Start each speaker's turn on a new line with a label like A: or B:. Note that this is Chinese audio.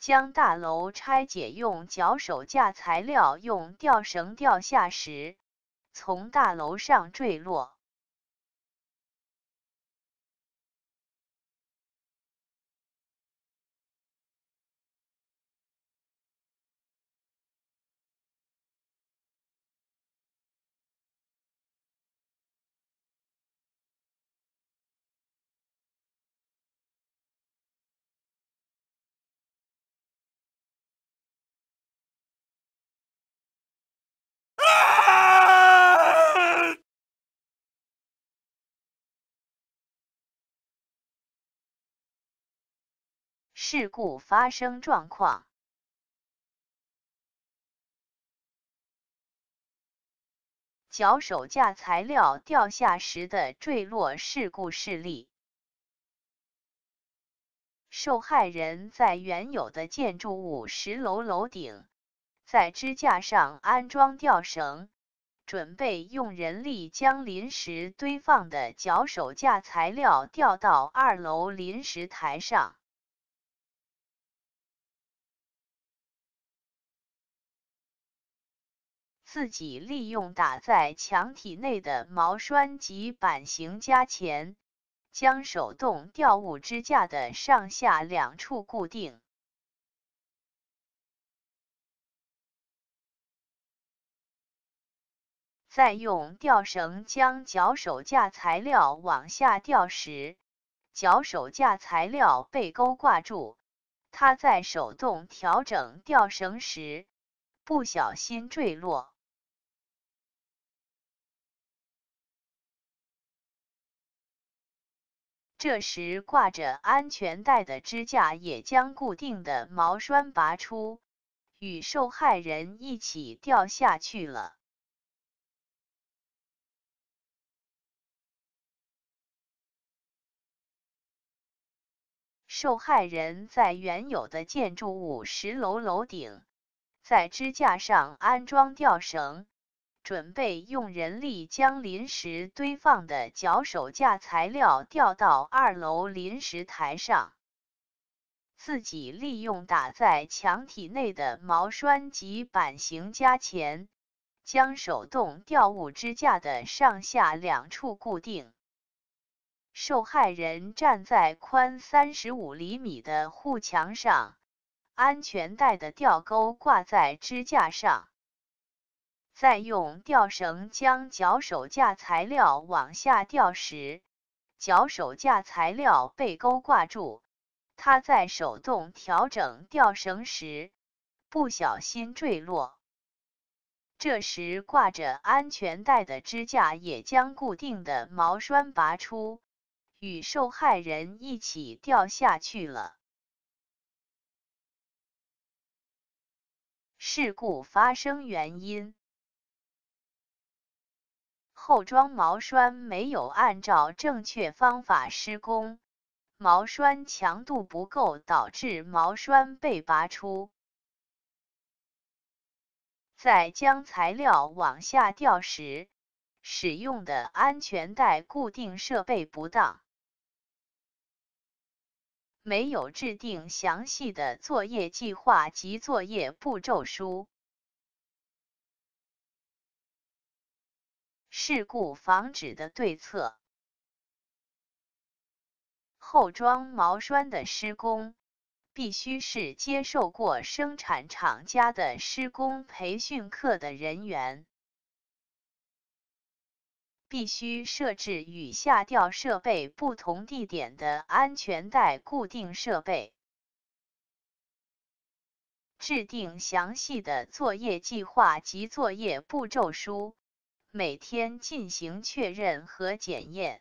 A: 将大
B: 楼拆解，用脚手架材料用吊绳吊下时，从大楼上坠落。
A: 事故发生状况：
B: 脚手架材料掉下时的坠落事故事例。受害人在原有的建筑物十楼楼顶，在支架上安装吊绳，准备用人力将临时堆放的脚手架材料吊到二楼临时台上。自己利用打在墙体内的毛栓及板型夹钳，将手动吊物支架的上下两处固定。再用吊绳将脚手架材料往下吊时，脚手架材料被钩挂住，它在手动调整吊绳时，不小心坠落。这时，挂着安全带的支架也将固定的锚栓拔出，与受害人一起掉下去了。受害人，在原有的建筑物十楼楼顶，在支架上安装吊绳。准备用人力将临时堆放的脚手架材料吊到二楼临时台上，自己利用打在墙体内的锚栓及板型夹钳将手动吊物支架的上下两处固定。受害人站在宽三十五厘米的护墙上，安全带的吊钩挂在支架上。在用吊绳将脚手架材料往下吊时，脚手架材料被钩挂住，他在手动调整吊绳时，不小心坠落。这时挂着安全带的支架也将固定的锚栓拔出，与受害人一起掉下去了。事故发生原因。后装锚栓没有按照正确方法施工，锚栓强度不够，导致锚栓被拔出。在将材料往下吊时，使用的安全带固定设备不当，没有制定详细的作业计划及
A: 作业步骤书。
B: 事故防止的对策。后装锚栓的施工必须是接受过生产厂家的施工培训课的人员。必须设置与下吊设备不同地点的安全带固定设备。制定详细的作业计划及作业步骤书。每天进行确认和检验。